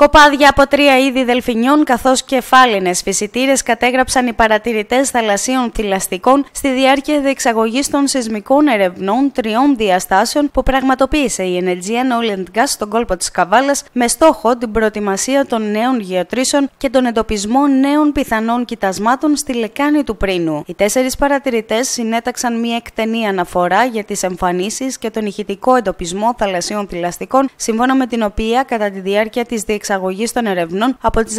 Κοπάδια από τρία είδη δελφινιών καθώς και φάλινες φυσιτήρες κατέγραψαν οι παρατηρητές θαλασσίων θηλαστικών στη διάρκεια διεξαγωγής των σεισμικών ερευνών τριών διαστάσεων που πραγματοποίησε η Energian Oil and Gas στον κόλπο της Καβάλας με στόχο την προετοιμασία των νέων γεωτρήσεων και τον εντοπισμό νέων πιθανών κοιτασμάτων στη λεκάνη του Πρίνου. Οι τέσσερις παρατηρητές συνέταξαν μια εκτενή αναφορά για τις εμφανίσεις και τον ηχητικό εντοπισμό θαλασσίων θηλαστικών, σύμφωνα με την οποία κατά τη διάρκεια της διεξαγωγή εξαγωγή των ερευνών από τις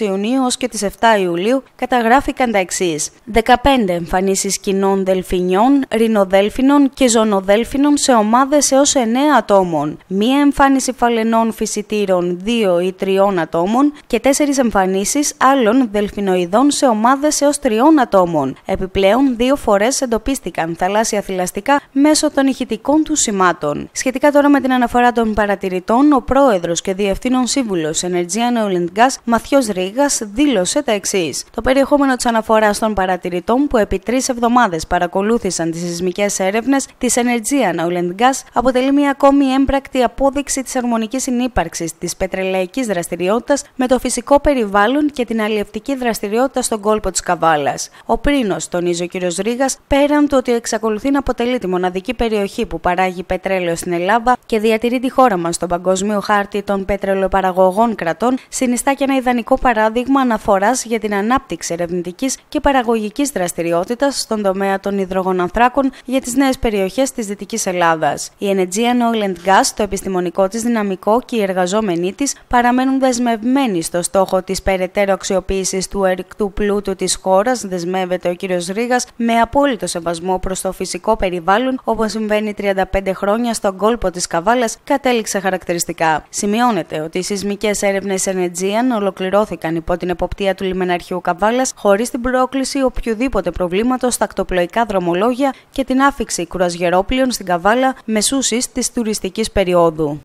14 Ιουνίου ως και τις 7 Ιουλίου καταγράφηκαν τα εξής: 15 εμφανίσεις κοινών δελφινιών, ρινοδέλφινων και ζωνοδέλφινων σε ομάδες έως 9 ατόμων, μία εμφάνιση φαλενών φυσιτήρων 2 ή 3 ατόμων και 4 εμφανίσεις άλλων δελφινοειδών σε ομάδες έως 3 ατόμων. Επιπλέον, δύο φορές εντοπίστηκαν θαλάσσια θηλαστικά μέσω των ηχητικών του σημάτων. Σχετικά τώρα με την αναφορά των παρατηρητών, ο πρόεδρος και διευθύνων σύμβουλος όμιλο Energean Oil Gas Μαθιός Ρήγας δήλωσε τα εξής. Το περιεχόμενο της αναφοράς των παρατηρητών που επί τρεις εβδομάδες παρακολούθησαν τις σεισμικές έρευνες της Energia Oil Gas αποτελεί μια ακόμη έμπρακτη απόδειξη της αρμονικής συνύπαρξης της πετρελαϊκής δραστηριότητας με το φυσικό περιβάλλον και την αλλιευτική δραστηριότητα στον κόλπο της Καβάλας. Ο πρίνος, τονίζει ο κ. Ρήγας, πέραν του ότι εξακολουθεί να αποτελεί τη μοναδική περιοχή που παράγει πετρέλαιο στην Ελλάδα και διατηρεί τη χώρα μας στον παγκόσμιο χάρτη των πετρελαιοπαραγωγών κρατών συνιστά και ένα ιδανικό παράδειγμα αναφοράς για την ανάπτυξη ερευνητικής και παραγωγικής δραστηριότητας στον τομέα των υδρογονανθράκων για τις νέες περιοχές της Δυτικής Ελλάδας. Η Energian Oil and Gas, το επιστημονικό της δυναμικό και οι εργαζόμενοι της παραμένουν δεσμευμένοι στο στόχο της περαιτέρω αξιοποίησης του ερικτού πλούτου της χώρας, δεσμεύεται ο κ. Ρήγας με απόλυτο σεβασμό προς το φυσικό περιβάλλον, όπως συμβαίνει 35 χρόνια στον κόλπο της Καβάλας, κατέληξε χαρακτηριστικά. Σημειώνεται ότι οι σεισμικές Αρχικέ έρευνε Energean ολοκληρώθηκαν υπό την εποπτεία του λιμεναρχείου Καβάλας χωρίς την πρόκληση οποιοδήποτε προβλήματος στα ακτοπλοϊκά δρομολόγια και την άφηξη κρουαζιερόπλοιων στην Καβάλα μεσούση της τουριστικής περίοδου.